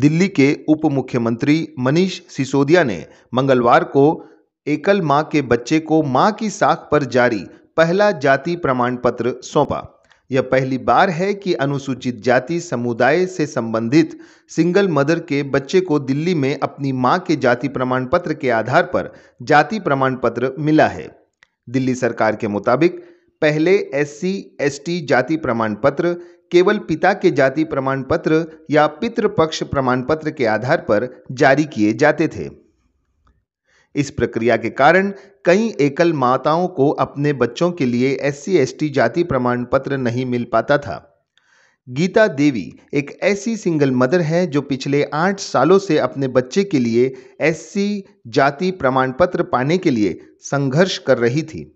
दिल्ली के उप मुख्यमंत्री मनीष सिसोदिया ने मंगलवार को एकल मां के बच्चे को मां की साख पर जारी पहला जाति प्रमाण पत्र सौंपा यह पहली बार है कि अनुसूचित जाति समुदाय से संबंधित सिंगल मदर के बच्चे को दिल्ली में अपनी मां के जाति प्रमाण पत्र के आधार पर जाति प्रमाण पत्र मिला है दिल्ली सरकार के मुताबिक पहले एस टी जाति प्रमाण पत्र केवल पिता के जाति प्रमाण पत्र या पितृपक्ष प्रमाण पत्र के आधार पर जारी किए जाते थे इस प्रक्रिया के कारण कई एकल माताओं को अपने बच्चों के लिए एस सी जाति प्रमाण पत्र नहीं मिल पाता था गीता देवी एक ऐसी सिंगल मदर है जो पिछले आठ सालों से अपने बच्चे के लिए सी जाति प्रमाण पत्र पाने के लिए संघर्ष कर रही थी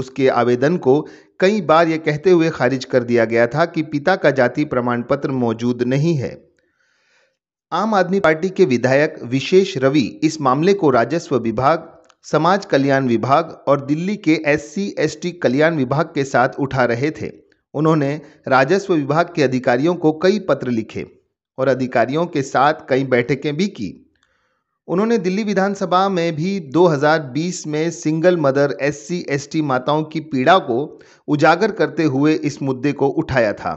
उसके आवेदन को कई बार ये कहते हुए खारिज कर दिया गया था कि पिता का जाति प्रमाण पत्र मौजूद नहीं है आम आदमी पार्टी के विधायक विशेष रवि इस मामले को राजस्व विभाग समाज कल्याण विभाग और दिल्ली के एस सी एस टी कल्याण विभाग के साथ उठा रहे थे उन्होंने राजस्व विभाग के अधिकारियों को कई पत्र लिखे और अधिकारियों के साथ कई बैठकें भी की उन्होंने दिल्ली विधानसभा में भी 2020 में सिंगल मदर एस टी माताओं की पीड़ा को उजागर करते हुए इस मुद्दे को उठाया था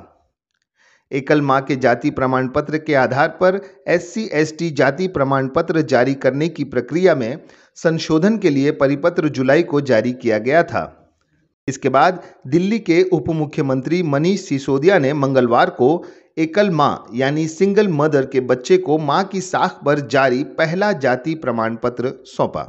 एकल मां के जाति प्रमाण पत्र के आधार पर एस टी जाति प्रमाण पत्र जारी करने की प्रक्रिया में संशोधन के लिए परिपत्र जुलाई को जारी किया गया था इसके बाद दिल्ली के उप मुख्यमंत्री मनीष सिसोदिया ने मंगलवार को एकल माँ यानी सिंगल मदर के बच्चे को माँ की साख पर जारी पहला जाति प्रमाण पत्र सौंपा